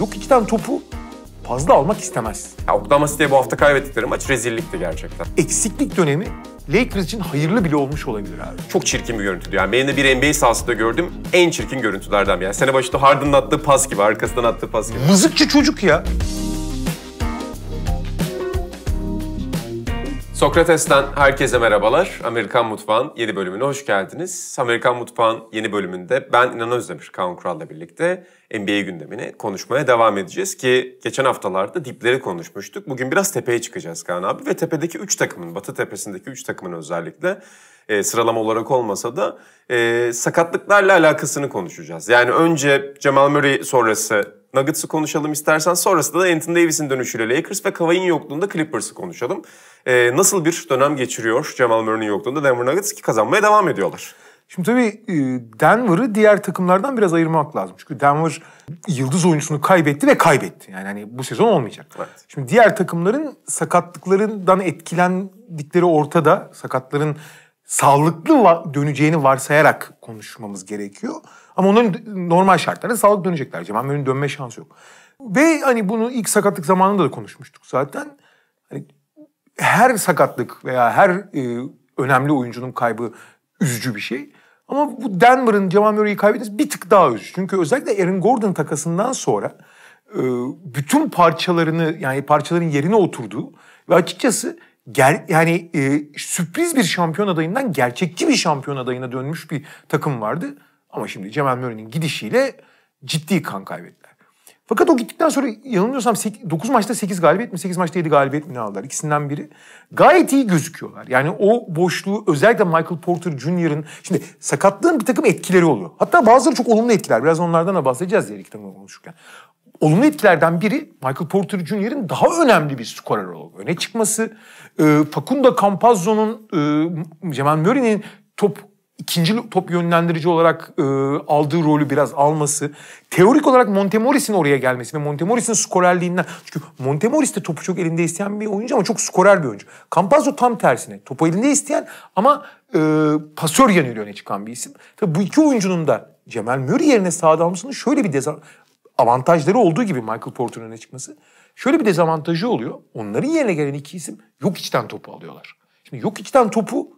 Yok iki tane topu fazla almak istemez. Ya Oklahoma City'ye bu hafta kaybettikleri maç rezillikti gerçekten. Eksiklik dönemi Lakers için hayırlı bile olmuş olabilir abi. Çok çirkin bir görüntüydü. Yani benim de bir NBA sahasında gördüğüm en çirkin görüntülerden biri. Yani sene başında Harden'ın attığı pas gibi, arkasından attığı pas gibi. Mızıkçı çocuk ya. Sokrates'ten herkese merhabalar. Amerikan Mutfağın yeni bölümüne hoş geldiniz. Amerikan Mutfağın yeni bölümünde ben İnan Özdemir, Kaan Kural'la birlikte NBA gündemini konuşmaya devam edeceğiz ki geçen haftalarda dipleri konuşmuştuk. Bugün biraz tepeye çıkacağız Kaan abi ve tepedeki 3 takımın, Batı tepesindeki 3 takımın özellikle e, sıralama olarak olmasa da e, sakatlıklarla alakasını konuşacağız. Yani önce Cemal Murray sonrası Nuggets'ı konuşalım istersen. Sonrasında da Anthony Davis'in dönüşüyle Lakers ve Kawhi'nin yokluğunda Clippers'ı konuşalım. Ee, nasıl bir dönem geçiriyor Jamal Murray'nin yokluğunda Denver Nuggets ki kazanmaya devam ediyorlar. Şimdi tabii e, Denver'ı diğer takımlardan biraz ayırmak lazım. Çünkü Denver yıldız oyuncusunu kaybetti ve kaybetti. Yani hani bu sezon olmayacak. Evet. Şimdi diğer takımların sakatlıklarından etkilendikleri ortada. Sakatların sağlıklı döneceğini varsayarak konuşmamız gerekiyor. Ama onların normal şartlarda sağlık dönecekler. Cemal Mönü'nün dönme şansı yok. Ve hani bunu ilk sakatlık zamanında da konuşmuştuk zaten. Hani her sakatlık veya her e, önemli oyuncunun kaybı üzücü bir şey. Ama bu Denver'ın Cemal Murray'i kaybetmesi bir tık daha üzücü. Çünkü özellikle Aaron Gordon takasından sonra e, bütün parçalarını yani parçaların yerine oturduğu ve açıkçası ger, yani e, sürpriz bir şampiyon adayından gerçekçi bir şampiyon adayına dönmüş bir takım vardı. Ama şimdi Cemal Mörü'nün gidişiyle ciddi kan kaybettiler. Fakat o gittikten sonra yanılmıyorsam 8, 9 maçta 8 galibiyet mi 8 maçta 7 galibiyet mi ne aldılar ikisinden biri. Gayet iyi gözüküyorlar. Yani o boşluğu özellikle Michael Porter Jr.'ın şimdi sakatlığın bir takım etkileri oluyor. Hatta bazıları çok olumlu etkiler. Biraz onlardan da bahsedeceğiz diğer ikiden konuşurken. Olumlu etkilerden biri Michael Porter Jr.'ın daha önemli bir skorer olarak öne çıkması. E, Facundo Campazzo'nun, e, Cemal Murray'nin top ikinci top yönlendirici olarak e, aldığı rolü biraz alması, teorik olarak Montemoris'in oraya gelmesi ve Montemoris'in skorerliğinden. Çünkü Montemoris de topu çok elinde isteyen bir oyuncu ama çok skorer bir oyuncu. Campazzo tam tersine. Topu elinde isteyen ama e, pasör yanıyla öne çıkan bir isim. Tabi bu iki oyuncunun da Cemal Murray yerine sahada almasının şöyle bir deza avantajları olduğu gibi Michael Porter'ın öne çıkması. Şöyle bir dezavantajı oluyor. Onların yerine gelen iki isim yok içten topu alıyorlar. Şimdi yok içten topu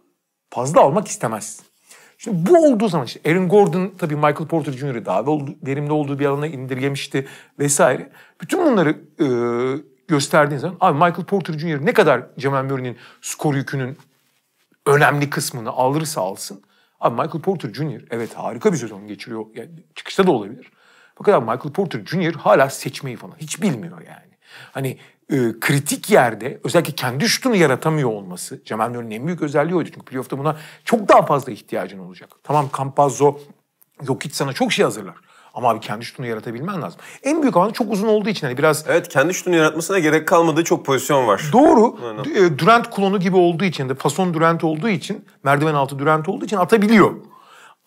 fazla almak istemezsin. Şimdi bu olduğu zaman işte Aaron Gordon tabii Michael Porter Jr. daha verimli olduğu bir alana indirgemişti vesaire. Bütün bunları e, gösterdiğin zaman abi Michael Porter Jr. ne kadar Cemal Murray'nin skor yükünün önemli kısmını alırsa alsın. Abi Michael Porter Jr. evet harika bir sezon geçiriyor. Yani çıkışta da olabilir. Fakat abi Michael Porter Jr. hala seçmeyi falan hiç bilmiyor yani. Hani e, kritik yerde özellikle kendi şutunu yaratamıyor olması Cemal Mör'ün en büyük özelliği oydu. Çünkü playoff'ta buna çok daha fazla ihtiyacın olacak. Tamam Campazzo, Jokic sana çok şey hazırlar. Ama abi kendi şutunu yaratabilmen lazım. En büyük avantajı çok uzun olduğu için hani biraz... Evet kendi şutunu yaratmasına gerek kalmadığı çok pozisyon var. Doğru. Aynen. E, Durant klonu gibi olduğu için de fason Durant olduğu için, merdiven altı Durant olduğu için atabiliyor.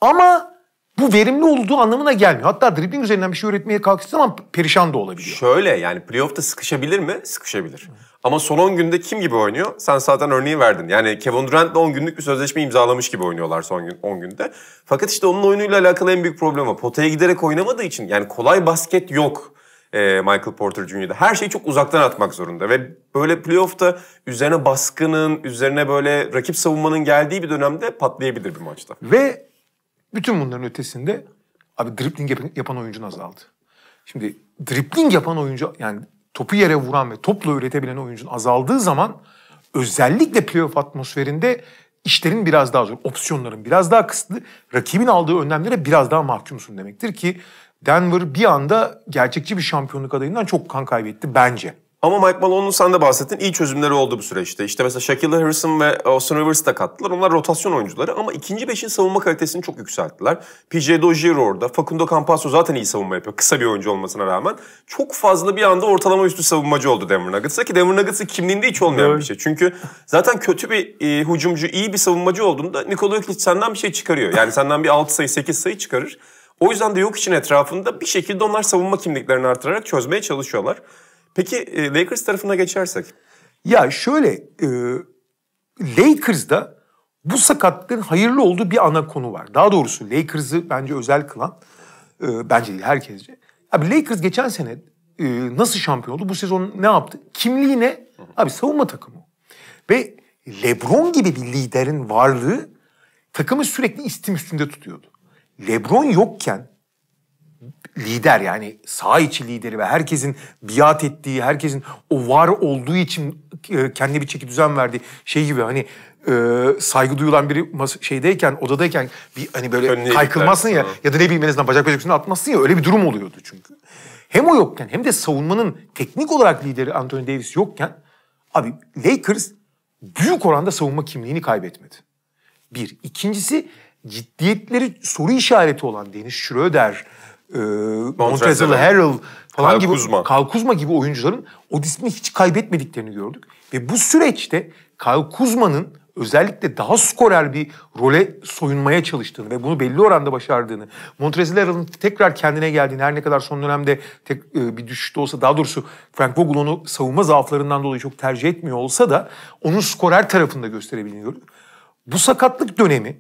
Ama bu verimli olduğu anlamına gelmiyor. Hatta dribbling üzerinden bir şey üretmeye kalktığı zaman perişan da olabiliyor. Şöyle yani playoff'ta sıkışabilir mi? Sıkışabilir. Ama son 10 günde kim gibi oynuyor? Sen zaten örneği verdin. Yani Kevin Durant'la 10 günlük bir sözleşme imzalamış gibi oynuyorlar son 10 günde. Fakat işte onun oyunuyla alakalı en büyük problem o. Potaya giderek oynamadığı için yani kolay basket yok e, Michael Porter Jr.'da. Her şeyi çok uzaktan atmak zorunda ve böyle playoff'ta üzerine baskının, üzerine böyle rakip savunmanın geldiği bir dönemde patlayabilir bir maçta. Ve bütün bunların ötesinde abi dribling yap- yapan oyuncu azaldı. Şimdi dribling yapan oyuncu yani topu yere vuran ve topla üretebilen oyuncun azaldığı zaman özellikle playoff atmosferinde işlerin biraz daha zor, opsiyonların biraz daha kısıtlı, rakibin aldığı önlemlere biraz daha mahkumsun demektir ki Denver bir anda gerçekçi bir şampiyonluk adayından çok kan kaybetti bence. Ama Mike Malone'un sen de bahsettin iyi çözümleri oldu bu süreçte. İşte mesela Shaquille Harrison ve Austin Rivers da kattılar. Onlar rotasyon oyuncuları ama ikinci beşin savunma kalitesini çok yükselttiler. PJ Dozier orada. Facundo Campasso zaten iyi savunma yapıyor. Kısa bir oyuncu olmasına rağmen. Çok fazla bir anda ortalama üstü savunmacı oldu Denver Nuggets'a ki Denver Nuggets'ın kimliğinde hiç olmayan evet. bir şey. Çünkü zaten kötü bir e, hücumcu, iyi bir savunmacı olduğunda Nikola Jokic senden bir şey çıkarıyor. Yani senden bir 6 sayı, 8 sayı çıkarır. O yüzden de yok için etrafında bir şekilde onlar savunma kimliklerini artırarak çözmeye çalışıyorlar. Peki e, Lakers tarafına geçersek? Ya şöyle e, Lakers'da bu sakatlığın hayırlı olduğu bir ana konu var. Daha doğrusu Lakers'ı bence özel kılan e, bence değil herkesce. Abi Lakers geçen sene e, nasıl şampiyon oldu? Bu sezon ne yaptı? Kimliği ne? Abi savunma takımı. Ve LeBron gibi bir liderin varlığı takımı sürekli istim üstünde tutuyordu. LeBron yokken lider yani sağ içi lideri ve herkesin biat ettiği, herkesin o var olduğu için e, kendi bir çeki düzen verdiği şey gibi hani e, saygı duyulan biri şeydeyken, odadayken bir hani böyle Önüne kaykılmazsın ya sana. ya da ne bileyim en azından bacak bacak üstüne atmazsın ya öyle bir durum oluyordu çünkü. Hem o yokken hem de savunmanın teknik olarak lideri Anthony Davis yokken abi Lakers büyük oranda savunma kimliğini kaybetmedi. Bir. ikincisi ciddiyetleri soru işareti olan Deniz Schröder e, Montrezl Harrell falan Kyle gibi Kuzma. Kyle Kuzma gibi oyuncuların o disiplini hiç kaybetmediklerini gördük. Ve bu süreçte Kyle Kuzma'nın özellikle daha skorer bir role soyunmaya çalıştığını ve bunu belli oranda başardığını, Montrezl Harrell'ın tekrar kendine geldiğini, her ne kadar son dönemde tek, e, bir düşüşte olsa, daha doğrusu Frank Vogel onu savunma zaaflarından dolayı çok tercih etmiyor olsa da onun skorer tarafında gösterebildiğini gördük. Bu sakatlık dönemi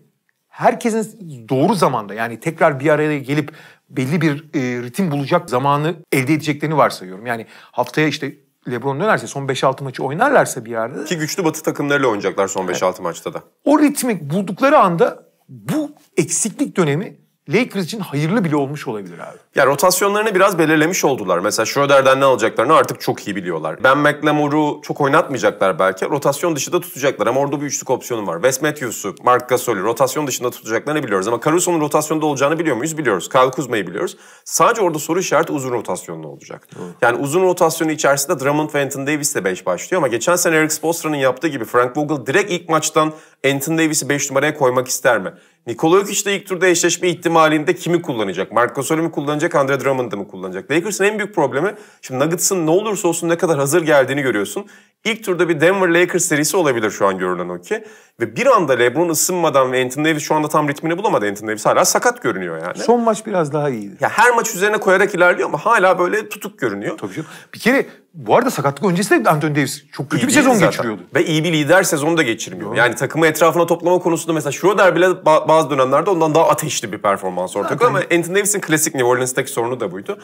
herkesin doğru zamanda yani tekrar bir araya gelip belli bir e, ritim bulacak zamanı elde edeceklerini varsayıyorum. Yani haftaya işte LeBron dönerse son 5-6 maçı oynarlarsa bir yerde. Ki güçlü batı takımlarıyla oynayacaklar son 5-6 evet. maçta da. O ritmi buldukları anda bu eksiklik dönemi Lakers için hayırlı bile olmuş olabilir abi. Ya rotasyonlarını biraz belirlemiş oldular. Mesela Schroeder'den ne alacaklarını artık çok iyi biliyorlar. Ben McLemore'u çok oynatmayacaklar belki. Rotasyon dışında tutacaklar ama orada bir üçlük opsiyonu var. Wes Matthews'u, Mark Gasol'ü rotasyon dışında tutacaklarını biliyoruz. Ama Caruso'nun rotasyonda olacağını biliyor muyuz? Biliyoruz. Kyle Kuzma'yı biliyoruz. Sadece orada soru işareti uzun rotasyonlu olacak. Hı. Yani uzun rotasyonu içerisinde Drummond ve Anthony Davis de 5 başlıyor. Ama geçen sene Eric Spoelstra'nın yaptığı gibi Frank Vogel direkt ilk maçtan Anthony Davis'i 5 numaraya koymak ister mi? Nikola Jokic de ilk turda eşleşme ihtimalinde kimi kullanacak? Mark Gasol'ü mü kullanacak? kullanacak, Andre Drummond'ı mı kullanacak? Lakers'ın en büyük problemi, şimdi Nuggets'ın ne olursa olsun ne kadar hazır geldiğini görüyorsun. İlk turda bir Denver Lakers serisi olabilir şu an görünen o ki. Ve bir anda LeBron ısınmadan ve Anthony Davis şu anda tam ritmini bulamadı. Anthony Davis hala sakat görünüyor yani. Son maç biraz daha iyiydi. Ya her maç üzerine koyarak ilerliyor ama hala böyle tutuk görünüyor. Tabii canım. Bir kere bu arada sakatlık öncesinde Anthony Davis çok kötü iyi bir sezon zaten. geçiriyordu. Ve iyi bir lider sezonu da geçirmiyor. Yani takımı etrafına toplama konusunda mesela Schroeder bile bazı dönemlerde ondan daha ateşli bir performans ortak evet, ama Anthony Davis'in klasik New Orleans'taki sorunu da buydu.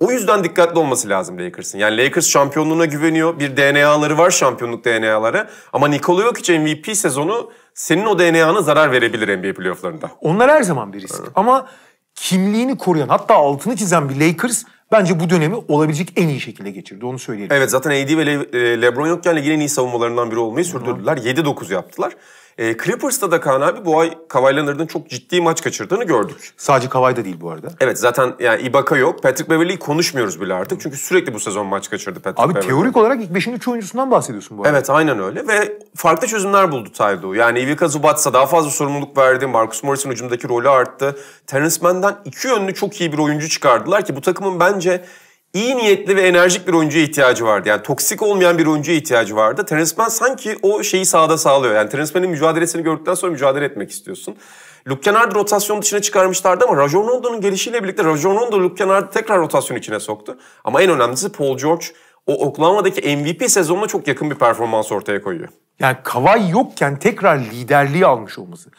O yüzden dikkatli olması lazım Lakers'ın. Yani Lakers şampiyonluğuna güveniyor. Bir DNA'ları var şampiyonluk DNA'ları. Ama Nikola Jokic MVP sezonu senin o DNA'na zarar verebilir NBA playofflarında. Onlar her zaman bir risk. Evet. Ama kimliğini koruyan hatta altını çizen bir Lakers bence bu dönemi olabilecek en iyi şekilde geçirdi. Onu söyleyelim. Evet zaten AD ve Le- e, LeBron yokken ligin en iyi savunmalarından biri olmayı sürdürdüler. 7-9 yaptılar. E, Clippers'ta da Kaan abi bu ay Kawhi Leonard'ın çok ciddi maç kaçırdığını gördük. Sadece Kawhi da değil bu arada. Evet zaten yani Ibaka yok. Patrick Beverley'i konuşmuyoruz bile artık. Çünkü sürekli bu sezon maç kaçırdı Patrick Abi Beverley. teorik olarak ilk beşinci 3 oyuncusundan bahsediyorsun bu arada. Evet aynen öyle ve farklı çözümler buldu Tyloo. Yani Ivica Zubats'a daha fazla sorumluluk verdi. Marcus Morris'in ucundaki rolü arttı. Terence Mann'den iki yönlü çok iyi bir oyuncu çıkardılar ki bu takımın bence iyi niyetli ve enerjik bir oyuncuya ihtiyacı vardı. Yani toksik olmayan bir oyuncuya ihtiyacı vardı. Terence sanki o şeyi sahada sağlıyor. Yani Terence mücadelesini gördükten sonra mücadele etmek istiyorsun. Luke Kennard rotasyon dışına çıkarmışlardı ama Rajon Rondo'nun gelişiyle birlikte Rajon Rondo Luke Kennard'ı tekrar rotasyon içine soktu. Ama en önemlisi Paul George o Oklahoma'daki MVP sezonuna çok yakın bir performans ortaya koyuyor. Yani Kavai yokken tekrar liderliği almış olması.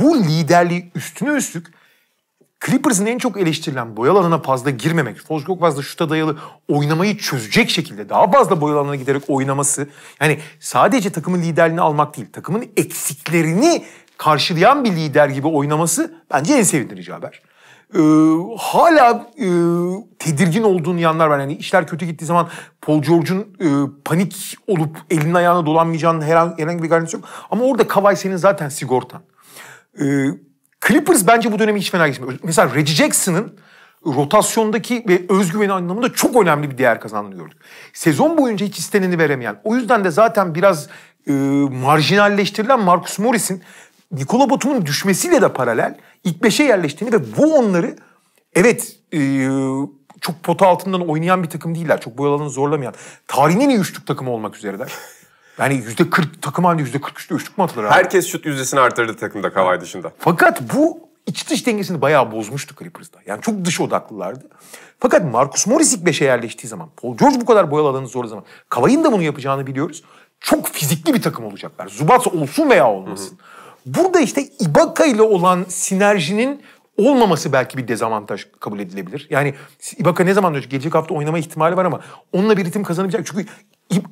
Bu liderliği üstüne üstlük Clippers'ın en çok eleştirilen boyalı alana fazla girmemek, çok fazla şuta dayalı oynamayı çözecek şekilde daha fazla boyalı alana giderek oynaması. Yani sadece takımın liderliğini almak değil, takımın eksiklerini karşılayan bir lider gibi oynaması bence en sevindirici haber. Ee, hala e, tedirgin olduğun yanlar var. Yani işler kötü gittiği zaman Paul George'un e, panik olup elinin ayağına dolanmayacağının herhangi, herhangi bir garantisi yok. Ama orada Kavai senin zaten sigortan. Ee, Clippers bence bu dönemi hiç fena geçmiyor. Mesela Reggie Jackson'ın rotasyondaki ve özgüveni anlamında çok önemli bir değer kazandığını gördük. Sezon boyunca hiç isteneni veremeyen. O yüzden de zaten biraz e, marjinalleştirilen Marcus Morris'in Nikola Batum'un düşmesiyle de paralel ilk beşe yerleştiğini ve bu onları evet e, çok pota altından oynayan bir takım değiller. Çok boyalarını zorlamayan. Tarihin en iyi üçlük takımı olmak üzereler. Yani yüzde 40 takım halinde yüzde 43'te üçlük mü atılır abi? Herkes şut yüzdesini artırdı takımda Kavay dışında. Fakat bu iç dış dengesini bayağı bozmuştu Clippers'da. Yani çok dış odaklılardı. Fakat Marcus Morris ilk beşe yerleştiği zaman, Paul George bu kadar boyalı alanı zorladığı zaman, Kavay'ın da bunu yapacağını biliyoruz. Çok fizikli bir takım olacaklar. Zubats olsun veya olmasın. Hı hı. Burada işte Ibaka ile olan sinerjinin olmaması belki bir dezavantaj kabul edilebilir. Yani Ibaka ne zaman dönecek? Gelecek hafta oynama ihtimali var ama onunla bir ritim kazanabilecek Çünkü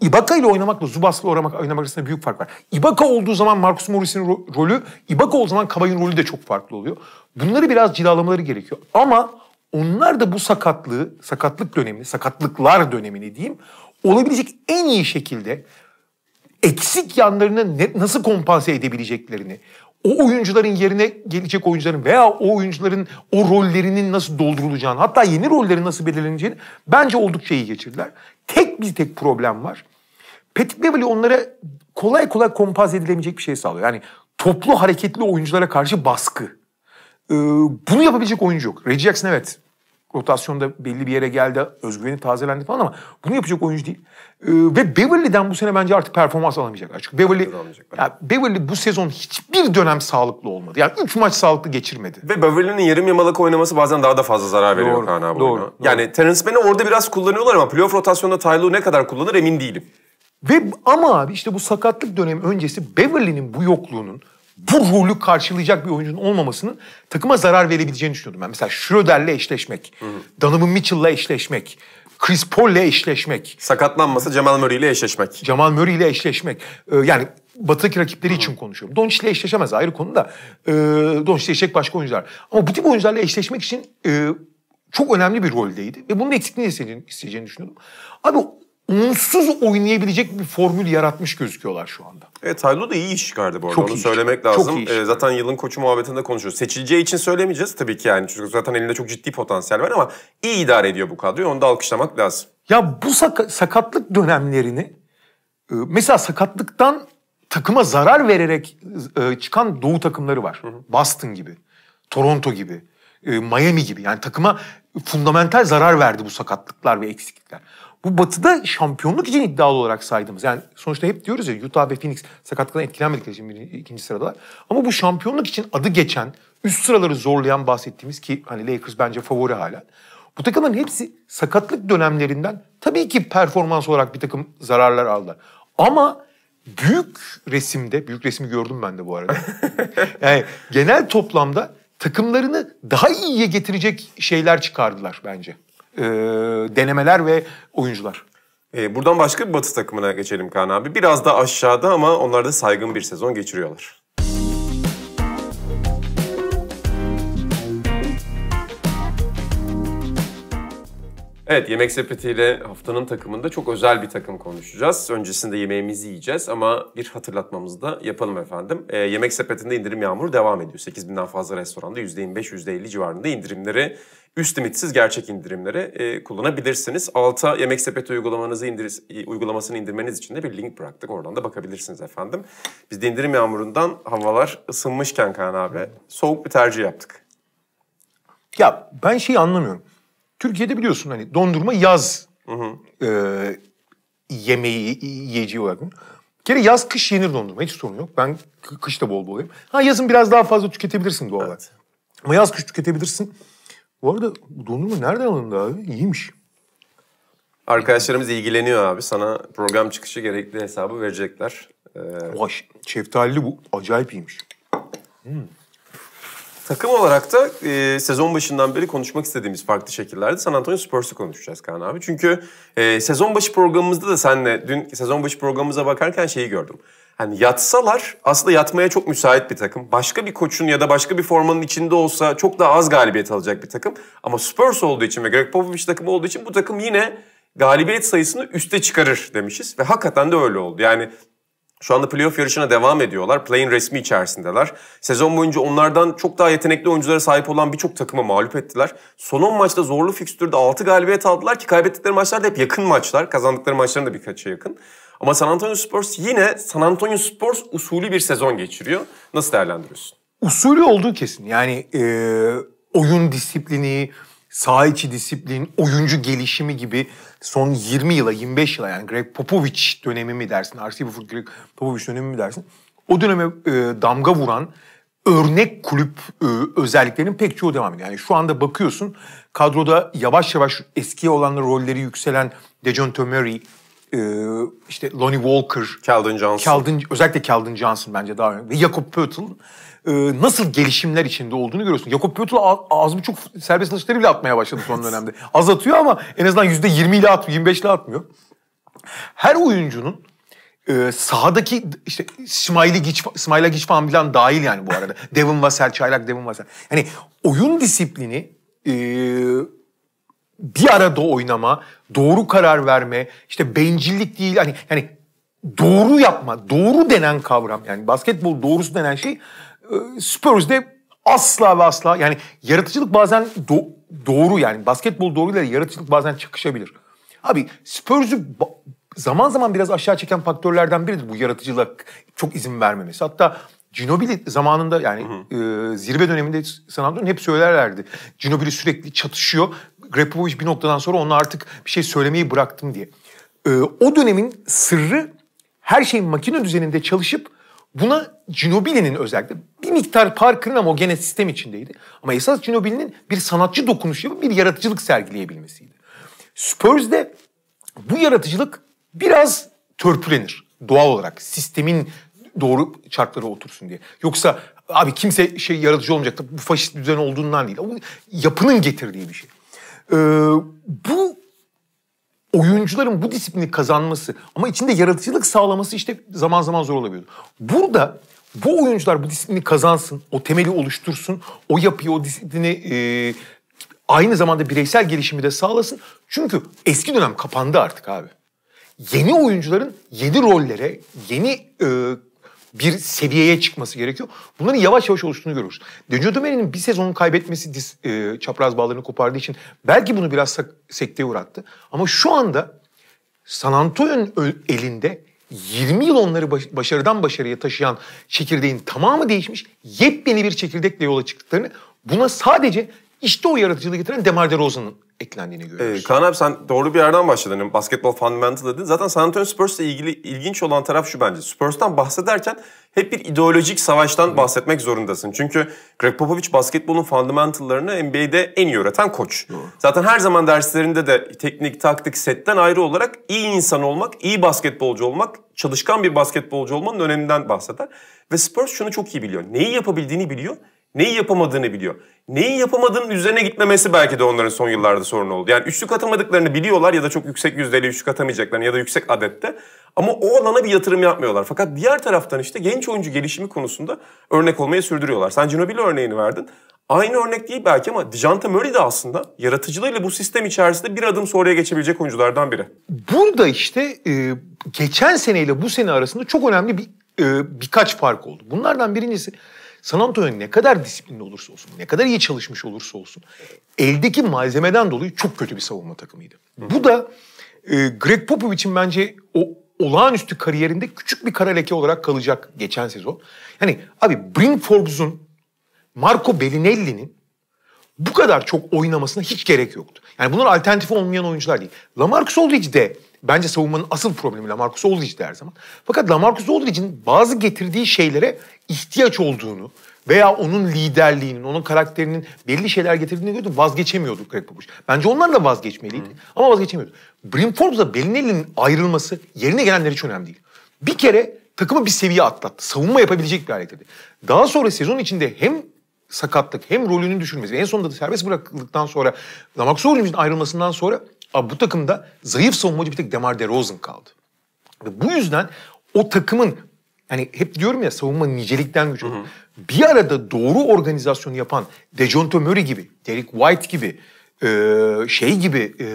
Ibaka ile oynamakla Zubas'la oynamak, oynamak arasında büyük fark var. Ibaka olduğu zaman Marcus Morris'in ro- rolü, Ibaka olduğu zaman Kabay'ın rolü de çok farklı oluyor. Bunları biraz cilalamaları gerekiyor. Ama onlar da bu sakatlığı, sakatlık dönemini, sakatlıklar dönemini diyeyim, olabilecek en iyi şekilde eksik yanlarını ne, nasıl kompanse edebileceklerini, o oyuncuların yerine gelecek oyuncuların veya o oyuncuların o rollerinin nasıl doldurulacağını hatta yeni rollerin nasıl belirleneceğini bence oldukça iyi geçirdiler. Tek bir tek problem var. Patrick Beverly onlara kolay kolay kompaz edilemeyecek bir şey sağlıyor. Yani toplu hareketli oyunculara karşı baskı. Ee, bunu yapabilecek oyuncu yok. Reggie Jackson evet rotasyonda belli bir yere geldi, özgüveni tazelendi falan ama bunu yapacak oyuncu değil. Ee, ve Beverly'den bu sene bence artık performans alamayacak açık. Beverly, yani Beverly bu sezon hiçbir dönem sağlıklı olmadı. Yani üç maç sağlıklı geçirmedi. Ve Beverly'nin yarım yamalak oynaması bazen daha da fazla zarar veriyor doğru, Kaan abi. Doğru, doğru. Yani Terence Mann'i orada biraz kullanıyorlar ama playoff rotasyonda Tyloo'u ne kadar kullanır emin değilim. Ve ama abi işte bu sakatlık dönemi öncesi Beverly'nin bu yokluğunun bu rolü karşılayacak bir oyuncunun olmamasının takıma zarar verebileceğini düşünüyordum ben. Mesela Schröder'le eşleşmek, Hı. Donovan Mitchell'la eşleşmek, Chris Paul'le eşleşmek. Sakatlanmasa Cemal Murray'le eşleşmek. Cemal Murray'le eşleşmek. Ee, yani batıdaki rakipleri Hı. için konuşuyorum. Doncic'le eşleşemez ayrı konu da. Ee, Doncic'le eşleşecek başka oyuncular. Ama bu tip oyuncularla eşleşmek için e, çok önemli bir roldeydi. Ve bunun eksikliğini isteyeceğini, isteyeceğini düşünüyordum. Abi unsuz oynayabilecek bir formül yaratmış gözüküyorlar şu anda. Evet Taylo da iyi iş çıkardı bu arada. Çok Onu söylemek çıkardı. lazım. Çok ee, zaten yılın koçu muhabbetinde konuşuyoruz. Seçileceği için söylemeyeceğiz tabii ki yani. Çünkü zaten elinde çok ciddi potansiyel var ama iyi idare ediyor bu kadroyu. Onu da alkışlamak lazım. Ya bu sak- sakatlık dönemlerini e, mesela sakatlıktan takıma zarar vererek e, çıkan doğu takımları var. Boston gibi, Toronto gibi, e, Miami gibi. Yani takıma fundamental zarar verdi bu sakatlıklar ve eksiklikler. Bu batıda şampiyonluk için iddialı olarak saydığımız. Yani sonuçta hep diyoruz ya Utah ve Phoenix sakatlıktan etkilenmedikleri için ikinci sıradalar. Ama bu şampiyonluk için adı geçen, üst sıraları zorlayan bahsettiğimiz ki hani Lakers bence favori hala. Bu takımların hepsi sakatlık dönemlerinden tabii ki performans olarak bir takım zararlar aldılar. Ama büyük resimde, büyük resmi gördüm ben de bu arada. yani genel toplamda takımlarını daha iyiye getirecek şeyler çıkardılar bence e, denemeler ve oyuncular. E, buradan başka bir Batı takımına geçelim Kaan abi. Biraz da aşağıda ama onlar da saygın bir sezon geçiriyorlar. Evet Yemek Sepeti ile haftanın takımında çok özel bir takım konuşacağız. Öncesinde yemeğimizi yiyeceğiz ama bir hatırlatmamızı da yapalım efendim. E, Yemek Sepeti'nde indirim yağmuru devam ediyor. 8000'den fazla restoranda %25, %50 civarında indirimleri üst limitsiz gerçek indirimleri e, kullanabilirsiniz. Alta Yemek Sepeti uygulamanızı indir, e, uygulamasını indirmeniz için de bir link bıraktık. Oradan da bakabilirsiniz efendim. Biz de indirim yağmurundan havalar ısınmışken Kaan abi soğuk bir tercih yaptık. Ya ben şeyi anlamıyorum. Türkiye'de biliyorsun hani dondurma yaz hı hı. E, yemeği, yiyeceği olarak. Bir kere yaz kış yenir dondurma hiç sorun yok. Ben kışta bol bol yerim. Ha yazın biraz daha fazla tüketebilirsin doğal olarak. Evet. Ama yaz kış tüketebilirsin. Bu arada dondurma nereden alındı abi? İyiymiş. Arkadaşlarımız ilgileniyor abi. Sana program çıkışı gerekli hesabı verecekler. Ee... Oha, şeftalili bu. Acayip iyiymiş. Hmm. Takım olarak da e, sezon başından beri konuşmak istediğimiz farklı şekillerde San Antonio Spurs'u konuşacağız Kaan abi. Çünkü e, sezon başı programımızda da senle dün sezon başı programımıza bakarken şeyi gördüm. Hani yatsalar aslında yatmaya çok müsait bir takım. Başka bir koçun ya da başka bir formanın içinde olsa çok daha az galibiyet alacak bir takım. Ama Spurs olduğu için ve Greg Popovich takımı olduğu için bu takım yine galibiyet sayısını üste çıkarır demişiz. Ve hakikaten de öyle oldu. Yani şu anda playoff yarışına devam ediyorlar. Play'in resmi içerisindeler. Sezon boyunca onlardan çok daha yetenekli oyunculara sahip olan birçok takıma mağlup ettiler. Son 10 maçta zorlu fikstürde 6 galibiyet aldılar ki kaybettikleri maçlar da hep yakın maçlar. Kazandıkları maçların da birkaça yakın. Ama San Antonio Spurs yine San Antonio Spurs usulü bir sezon geçiriyor. Nasıl değerlendiriyorsun? Usulü olduğu kesin. Yani e, oyun disiplini, saha içi disiplin, oyuncu gelişimi gibi son 20 yıla 25 yıla yani Greg Popovich dönemi mi dersin? R.C. Buford Greg Popovich dönemi mi dersin? O döneme e, damga vuran örnek kulüp e, özelliklerinin pek çoğu devam ediyor. Yani şu anda bakıyorsun kadroda yavaş yavaş eski olan rolleri yükselen Dejounte Murray, e, işte Lonnie Walker, Keldon Johnson. Keldon, özellikle Keldon Johnson bence daha önemli. Ve Jakob Pötl e, nasıl gelişimler içinde olduğunu görüyorsun. Jakob Pötl az mı çok serbest atışları bile atmaya başladı son dönemde. Az atıyor ama en azından yüzde %20 ile atmıyor, 25 ile atmıyor. Her oyuncunun e, sahadaki işte Smiley Giç, İsmail'a Giç falan bilen dahil yani bu arada. Devin Vassell, Çaylak Devin Vassell. Yani oyun disiplini e, bir arada oynama, doğru karar verme, işte bencillik değil hani yani doğru yapma, doğru denen kavram yani basketbol doğrusu denen şey e, Spurs'de asla ve asla yani yaratıcılık bazen do- doğru yani basketbol doğruyla yaratıcılık bazen çakışabilir. Abi Spurs'u zaman zaman biraz aşağı çeken faktörlerden biridir bu yaratıcılık çok izin vermemesi. Hatta Ginobili zamanında yani hı hı. E, zirve döneminde San hep söylerlerdi. Ginobili sürekli çatışıyor Grepovic bir noktadan sonra ona artık bir şey söylemeyi bıraktım diye. Ee, o dönemin sırrı her şeyin makine düzeninde çalışıp buna Ginobili'nin özellikle bir miktar Parker'ın ama o gene sistem içindeydi. Ama esas Ginobili'nin bir sanatçı dokunuşu yapıp bir yaratıcılık sergileyebilmesiydi. Spurs'de bu yaratıcılık biraz törpülenir doğal olarak sistemin doğru çarkları otursun diye. Yoksa abi kimse şey yaratıcı da bu faşist düzen olduğundan değil. O yapının getirdiği bir şey. Ee, bu oyuncuların bu disiplini kazanması ama içinde yaratıcılık sağlaması işte zaman zaman zor olabiliyor. Burada bu oyuncular bu disiplini kazansın, o temeli oluştursun, o yapıyı, o disiplini e, aynı zamanda bireysel gelişimi de sağlasın. Çünkü eski dönem kapandı artık abi. Yeni oyuncuların yeni rollere, yeni e, bir seviyeye çıkması gerekiyor. Bunların yavaş yavaş oluştuğunu görüyoruz. Denjodomene'nin bir sezon kaybetmesi diz, e, çapraz bağlarını kopardığı için belki bunu biraz sekteye uğrattı. Ama şu anda San Antonio'nun elinde 20 yıl onları baş, başarıdan başarıya taşıyan çekirdeğin tamamı değişmiş. Yepyeni bir çekirdekle yola çıktıklarını buna sadece işte o yaratıcılığı getiren Demar DeRozan'ın eklendiğini ee, görüyoruz. Ee, Kaan abi sen doğru bir yerden başladın. Hani basketbol fundamental dedin. Zaten San Antonio Spurs'la ilgili ilginç olan taraf şu bence. Spurs'tan bahsederken hep bir ideolojik savaştan bahsetmek zorundasın. Çünkü Greg Popovich basketbolun fundamentallarını NBA'de en iyi öğreten koç. Doğru. Zaten her zaman derslerinde de teknik, taktik, setten ayrı olarak iyi insan olmak, iyi basketbolcu olmak, çalışkan bir basketbolcu olmanın öneminden bahseder. Ve Spurs şunu çok iyi biliyor. Neyi yapabildiğini biliyor Neyi yapamadığını biliyor. Neyi yapamadığının üzerine gitmemesi belki de onların son yıllarda sorun oldu. Yani üçlük atamadıklarını biliyorlar ya da çok yüksek yüzdeyle üçlük atamayacaklarını ya da yüksek adette. Ama o alana bir yatırım yapmıyorlar. Fakat diğer taraftan işte genç oyuncu gelişimi konusunda örnek olmaya sürdürüyorlar. Sen Ginobili örneğini verdin. Aynı örnek değil belki ama Dijante Murray de aslında yaratıcılığıyla bu sistem içerisinde bir adım sonraya geçebilecek oyunculardan biri. Burada işte e, geçen seneyle bu sene arasında çok önemli bir e, birkaç fark oldu. Bunlardan birincisi San Antonio ne kadar disiplinli olursa olsun, ne kadar iyi çalışmış olursa olsun eldeki malzemeden dolayı çok kötü bir savunma takımıydı. Bu da e, Greg Popovich'in bence o olağanüstü kariyerinde küçük bir kara leke olarak kalacak geçen sezon. Yani abi Bryn Forbes'un, Marco Bellinelli'nin bu kadar çok oynamasına hiç gerek yoktu. Yani bunlar alternatif olmayan oyuncular değil. Lamarcus Aldridge de Bence savunmanın asıl problemi Lamarcus Aldridge'di her zaman. Fakat Lamarcus Aldridge'in bazı getirdiği şeylere ihtiyaç olduğunu veya onun liderliğinin, onun karakterinin belli şeyler getirdiğini gördüm. Vazgeçemiyordu Greg Popovich. Bence onlar da vazgeçmeliydi hmm. ama vazgeçemiyordu. Brim Forbes'a Bellinelli'nin ayrılması yerine gelenler hiç önemli değil. Bir kere takımı bir seviye atlattı. Savunma yapabilecek bir hale Daha sonra sezon içinde hem sakatlık hem rolünün düşürmesi en sonunda da serbest bırakıldıktan sonra Lamarcus Aldridge'in ayrılmasından sonra Abi bu takımda zayıf savunmacı bir tek Demar DeRozan kaldı. Ve bu yüzden o takımın hani hep diyorum ya savunma nicelikten güç. Bir arada doğru organizasyonu yapan Dejounte Murray gibi, Derek White gibi, e, şey gibi, e,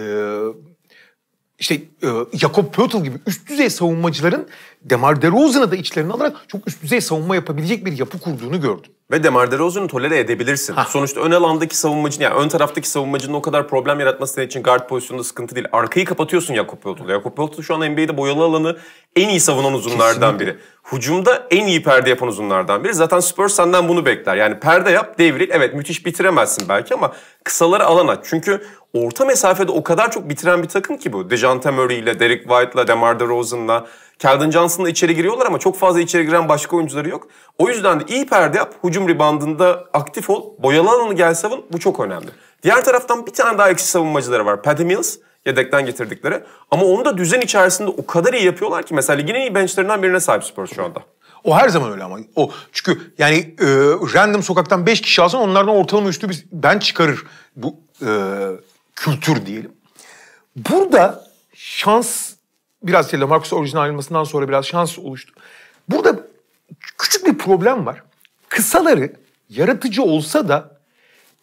işte e, Jakob Pötl gibi üst düzey savunmacıların Demar DeRozan'ı da içlerine alarak çok üst düzey savunma yapabilecek bir yapı kurduğunu gördüm. Ve Demar DeRozan'ı tolere edebilirsin. Hah. Sonuçta ön alandaki savunmacının, yani ön taraftaki savunmacının o kadar problem yaratması senin için guard pozisyonunda sıkıntı değil. Arkayı kapatıyorsun Jakob Pöltül'ü. Jakob Pöltül şu an NBA'de boyalı alanı en iyi savunan uzunlardan Kesinlikle. biri. Hucumda en iyi perde yapan uzunlardan biri. Zaten Spurs senden bunu bekler. Yani perde yap, devril. Evet müthiş bitiremezsin belki ama kısaları alana. Çünkü orta mesafede o kadar çok bitiren bir takım ki bu. Dejan Murray ile, Derek White ile, Demar DeRozan'la. Keldon Johnson'la içeri giriyorlar ama çok fazla içeri giren başka oyuncuları yok. O yüzden de iyi perde yap, hücum ribandında aktif ol, boyalı alanı gel savun. Bu çok önemli. Diğer taraftan bir tane daha eksi savunmacıları var. Patty Mills yedekten getirdikleri. Ama onu da düzen içerisinde o kadar iyi yapıyorlar ki mesela ligin en iyi benchlerinden birine sahip Spurs şu anda. O her zaman öyle ama. O çünkü yani e, random sokaktan 5 kişi alsan onlardan ortalama üstü bir ben çıkarır bu e, kültür diyelim. Burada şans biraz Sella Marcus orijinal ayrılmasından sonra biraz şans oluştu. Burada küçük bir problem var. Kısaları yaratıcı olsa da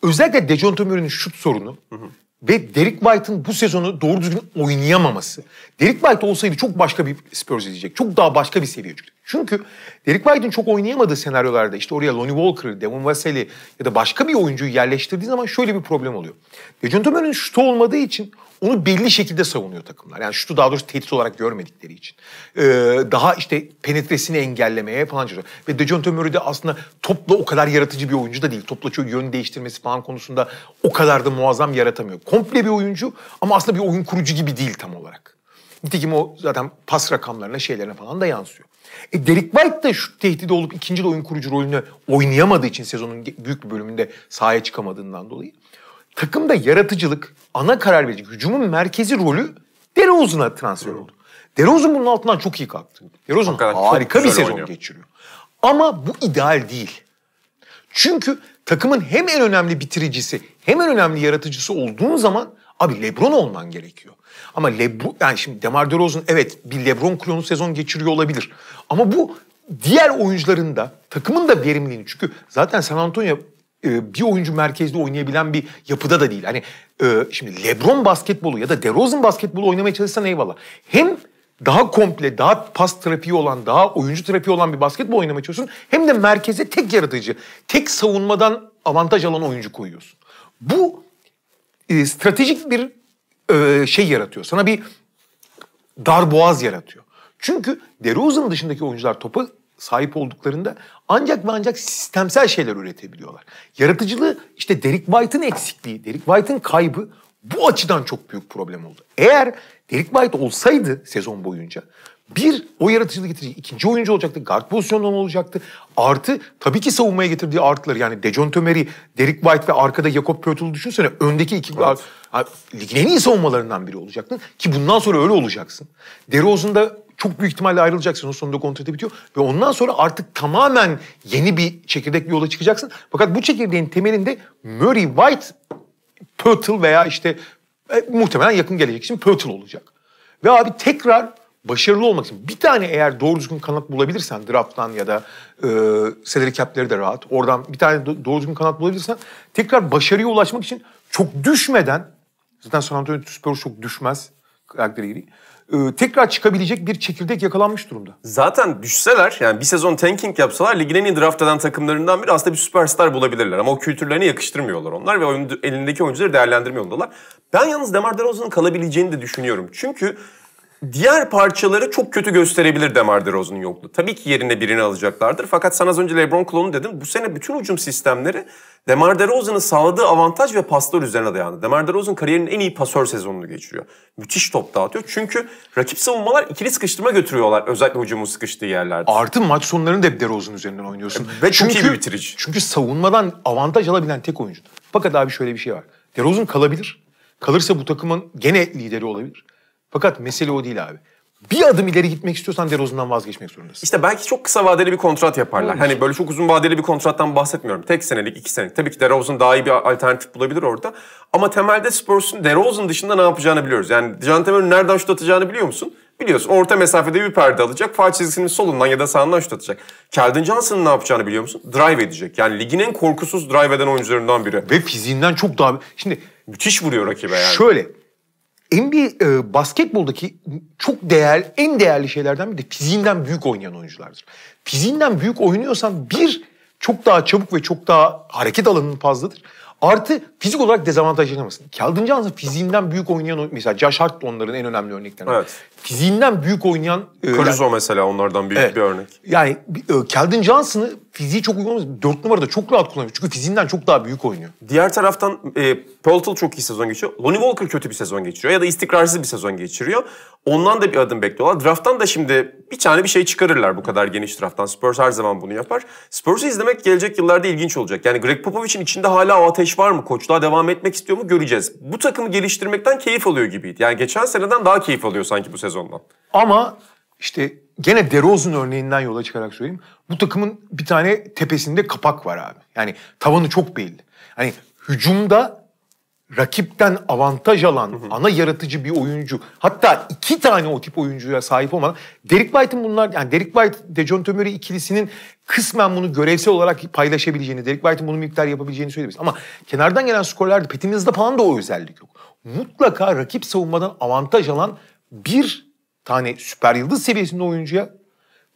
özellikle Dejon Tömür'ün şut sorunu hı hı. ve Derek White'ın bu sezonu doğru düzgün oynayamaması. Derek White olsaydı çok başka bir Spurs izleyecek. Çok daha başka bir seviye çıktı. Çünkü Derek White'ın çok oynayamadığı senaryolarda işte oraya Lonnie Walker'ı, Devon Vassell'i ya da başka bir oyuncuyu yerleştirdiği zaman şöyle bir problem oluyor. Dejon Tömür'ün şutu olmadığı için onu belli şekilde savunuyor takımlar. Yani şutu daha doğrusu tehdit olarak görmedikleri için. Ee, daha işte penetresini engellemeye falan çalışıyor. Ve Dejounte Murray de aslında topla o kadar yaratıcı bir oyuncu da değil. Topla çok yön değiştirmesi falan konusunda o kadar da muazzam yaratamıyor. Komple bir oyuncu ama aslında bir oyun kurucu gibi değil tam olarak. Nitekim o zaten pas rakamlarına şeylerine falan da yansıyor. E Derek White da şu tehdidi olup ikinci de oyun kurucu rolünü oynayamadığı için sezonun büyük bir bölümünde sahaya çıkamadığından dolayı Takımda yaratıcılık, ana karar verici, hücumun merkezi rolü Derozan'a transfer oldu. Derozan bunun altından çok iyi kalktı. Derozan harika bir sezon oynuyor. geçiriyor. Ama bu ideal değil. Çünkü takımın hem en önemli bitiricisi hem en önemli yaratıcısı olduğun zaman abi LeBron olman gerekiyor. Ama LeBron yani şimdi DeMar DeRozan evet bir LeBron klonu sezon geçiriyor olabilir. Ama bu diğer oyuncuların da takımın da verimliliğini çünkü zaten San Antonio e, bir oyuncu merkezli oynayabilen bir yapıda da değil. Hani e, şimdi LeBron basketbolu ya da DeRozan basketbolu oynamaya çalışsan eyvallah. Hem daha komple, daha pas trafiği olan, daha oyuncu trafiği olan bir basketbol oynamaya çalışıyorsun. Hem de merkeze tek yaratıcı, tek savunmadan avantaj alan oyuncu koyuyorsun. Bu e, stratejik bir e, şey yaratıyor. Sana bir dar boğaz yaratıyor. Çünkü DeRozan dışındaki oyuncular topu sahip olduklarında ancak ve ancak sistemsel şeyler üretebiliyorlar. Yaratıcılığı işte Derek White'ın eksikliği, Derek White'ın kaybı bu açıdan çok büyük problem oldu. Eğer Derek White olsaydı sezon boyunca bir o yaratıcılığı getirecek, ikinci oyuncu olacaktı. Guard pozisyondan olacaktı. Artı tabii ki savunmaya getirdiği artıları yani Dejon Tömeri, Derek White ve arkada Jakob Pörtl'ü düşünsene. Öndeki iki evet. ligin en iyi savunmalarından biri olacaktın ki bundan sonra öyle olacaksın. DeRozan da çok büyük ihtimalle ayrılacaksın. O sonunda kontratı bitiyor. Ve ondan sonra artık tamamen yeni bir çekirdekli yola çıkacaksın. Fakat bu çekirdeğin temelinde Murray White, Pirtle veya işte e, muhtemelen yakın gelecek için Pirtle olacak. Ve abi tekrar başarılı olmak için bir tane eğer doğru düzgün kanat bulabilirsen draft'tan ya da e, salary cap'leri de rahat. Oradan bir tane doğru düzgün kanat bulabilirsen tekrar başarıya ulaşmak için çok düşmeden zaten San Antonio Spurs çok düşmez karakteri gereği. E, tekrar çıkabilecek bir çekirdek yakalanmış durumda. Zaten düşseler yani bir sezon tanking yapsalar ligin en iyi draft eden takımlarından biri aslında bir süperstar bulabilirler. Ama o kültürlerine yakıştırmıyorlar onlar ve elindeki oyuncuları değerlendirmiyor oldular. Ben yalnız Demar DeRozan'ın kalabileceğini de düşünüyorum. Çünkü diğer parçaları çok kötü gösterebilir DeMar DeRozan'ın yokluğu. Tabii ki yerine birini alacaklardır. Fakat sen az önce LeBron klonu dedin. Bu sene bütün ucum sistemleri DeMar DeRozan'ın sağladığı avantaj ve paslar üzerine dayandı. DeMar DeRozan kariyerinin en iyi pasör sezonunu geçiriyor. Müthiş top dağıtıyor. Çünkü rakip savunmalar ikili sıkıştırma götürüyorlar. Özellikle hücumun sıkıştığı yerlerde. Artı maç sonlarını da hep DeRozan üzerinden oynuyorsun. Ve çünkü, çok iyi bir bitirici. Çünkü savunmadan avantaj alabilen tek oyuncu. Fakat abi şöyle bir şey var. DeRozan kalabilir. Kalırsa bu takımın gene lideri olabilir. Fakat mesele o değil abi. Bir adım ileri gitmek istiyorsan DeRozan'dan vazgeçmek zorundasın. İşte belki çok kısa vadeli bir kontrat yaparlar. Hani böyle çok uzun vadeli bir kontrattan bahsetmiyorum. Tek senelik, iki senelik. Tabii ki DeRozan daha iyi bir alternatif bulabilir orada. Ama temelde Spurs'un DeRozan dışında ne yapacağını biliyoruz. Yani Dejounte Murray'ın nereden şut atacağını biliyor musun? Biliyorsun orta mesafede bir perde alacak. Far çizgisinin solundan ya da sağından şut atacak. Keldon Johnson'ın ne yapacağını biliyor musun? Drive edecek. Yani ligin en korkusuz drive eden oyuncularından biri. Ve fiziğinden çok daha... Şimdi... Müthiş vuruyor rakibe yani. Şöyle NBA e, basketboldaki çok değer en değerli şeylerden biri de fiziğinden büyük oynayan oyunculardır. Fiziğinden büyük oynuyorsan bir çok daha çabuk ve çok daha hareket alanının fazladır. Artı fizik olarak dezavantajlanamazsın. Keldon Johnson fiziğinden büyük oynayan mesela Josh Hart onların en önemli örneklerinden. Evet fiziğinden büyük oynayan... Caruso ee, yani, mesela onlardan büyük evet, bir örnek. Yani Keldon Johnson'ı fiziği çok uygun Dört numarada çok rahat kullanıyor. Çünkü fiziğinden çok daha büyük oynuyor. Diğer taraftan e, Peltel çok iyi sezon geçiyor. Lonnie Walker kötü bir sezon geçiriyor ya da istikrarsız bir sezon geçiriyor. Ondan da bir adım bekliyorlar. Draft'tan da şimdi bir tane bir şey çıkarırlar bu kadar geniş draft'tan. Spurs her zaman bunu yapar. Spurs'u izlemek gelecek yıllarda ilginç olacak. Yani Greg Popovich'in içinde hala o ateş var mı? Koçluğa devam etmek istiyor mu? Göreceğiz. Bu takımı geliştirmekten keyif alıyor gibiydi. Yani geçen seneden daha keyif alıyor sanki bu sezon vazgeçmez olmam. Ama işte gene DeRozan örneğinden yola çıkarak söyleyeyim. Bu takımın bir tane tepesinde kapak var abi. Yani tavanı çok belli. Hani hücumda rakipten avantaj alan ana yaratıcı bir oyuncu. Hatta iki tane o tip oyuncuya sahip olmadan Derek White'ın bunlar yani Derek White, Dejon Murray ikilisinin kısmen bunu görevsel olarak paylaşabileceğini, Derek White'ın bunu miktar yapabileceğini söyleyebiliriz. Ama kenardan gelen skorlarda Petimiz'de falan da o özellik yok. Mutlaka rakip savunmadan avantaj alan bir tane süper yıldız seviyesinde oyuncuya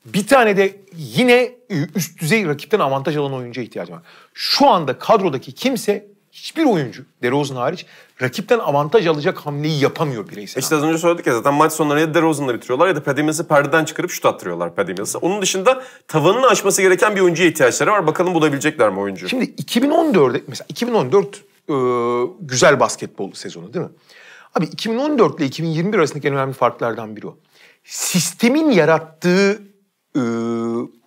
bir tane de yine üst düzey rakipten avantaj alan oyuncuya ihtiyacım var. Şu anda kadrodaki kimse hiçbir oyuncu DeRozan hariç rakipten avantaj alacak hamleyi yapamıyor bireysel. E işte az önce söyledik ya zaten maç sonları ya DeRozan'la bitiriyorlar ya da Padimils'i perdeden çıkarıp şut attırıyorlar Padimils'i. Onun dışında tavanını aşması gereken bir oyuncuya ihtiyaçları var. Bakalım bulabilecekler mi oyuncu? Şimdi 2014 mesela 2014 e, ıı, güzel basketbol sezonu değil mi? Abi 2014 ile 2021 arasındaki en önemli farklardan biri o. Sistemin yarattığı e,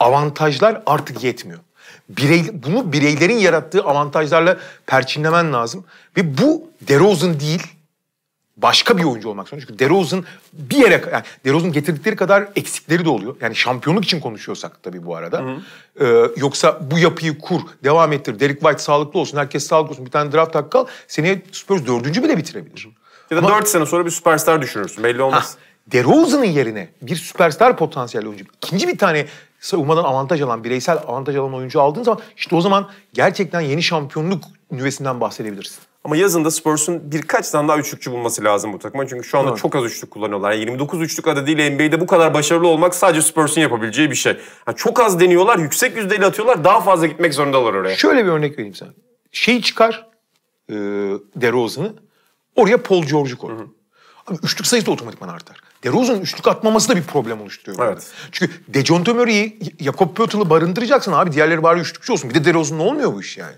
avantajlar artık yetmiyor. Birey, bunu bireylerin yarattığı avantajlarla perçinlemen lazım. Ve bu DeRozan değil, başka bir oyuncu olmak zorunda. Çünkü DeRozan bir yere yani DeRozan getirdikleri kadar eksikleri de oluyor. Yani şampiyonluk için konuşuyorsak tabii bu arada. Ee, yoksa bu yapıyı kur, devam ettir. Derek White sağlıklı olsun, herkes sağlıklı olsun. Bir tane draft hakkı al. Seneye Spurs dördüncü bile bitirebilir. Hı hı. Ya da Ama... 4 sene sonra bir süperstar düşünürsün. Belli olmaz. Ha, DeRozan'ın yerine bir süperstar potansiyel oyuncu. ikinci bir tane savunmadan avantaj alan, bireysel avantaj alan oyuncu aldığın zaman işte o zaman gerçekten yeni şampiyonluk nüvesinden bahsedebilirsin. Ama yazında Spurs'un birkaç tane daha üçlükçü bulması lazım bu takıma. Çünkü şu anda evet. çok az üçlük kullanıyorlar. Yani 29 üçlük adediyle NBA'de bu kadar başarılı olmak sadece Spurs'un yapabileceği bir şey. Yani çok az deniyorlar, yüksek yüzdeyle atıyorlar. Daha fazla gitmek zorundalar oraya. Şöyle bir örnek vereyim sana. Şey çıkar, e, DeRozan'ı Oraya Paul George'u koy. Abi üçlük sayısı da otomatikman artar. DeRozan'ın üçlük atmaması da bir problem oluşturuyor. Evet. Burada. Çünkü Dejounte Murray'i, Jakob Pötl'ü barındıracaksın abi. Diğerleri bari üçlükçü olsun. Bir de DeRozan'ın olmuyor bu iş yani.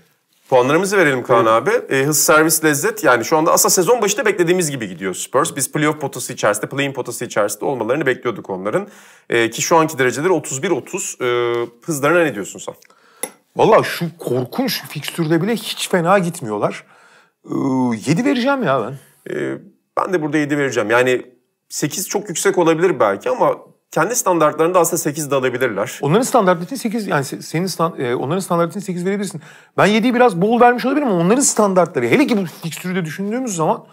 Puanlarımızı verelim Kaan abi. E, hız, servis, lezzet. Yani şu anda asla sezon başında beklediğimiz gibi gidiyor Spurs. Biz playoff potası içerisinde, play-in potası içerisinde olmalarını bekliyorduk onların. E, ki şu anki dereceleri 31-30. E, hızlarına ne diyorsun sen? Valla şu korkunç fikstürde bile hiç fena gitmiyorlar. 7 ee, vereceğim ya ben. Ee, ben de burada 7 vereceğim. Yani 8 çok yüksek olabilir belki ama kendi standartlarında aslında 8 de alabilirler. Onların standartlarını 8 yani senin stand, e, onların standartlarını 8 verebilirsin. Ben 7'yi biraz bol vermiş olabilirim ama onların standartları hele ki bu fikstürü de düşündüğümüz zaman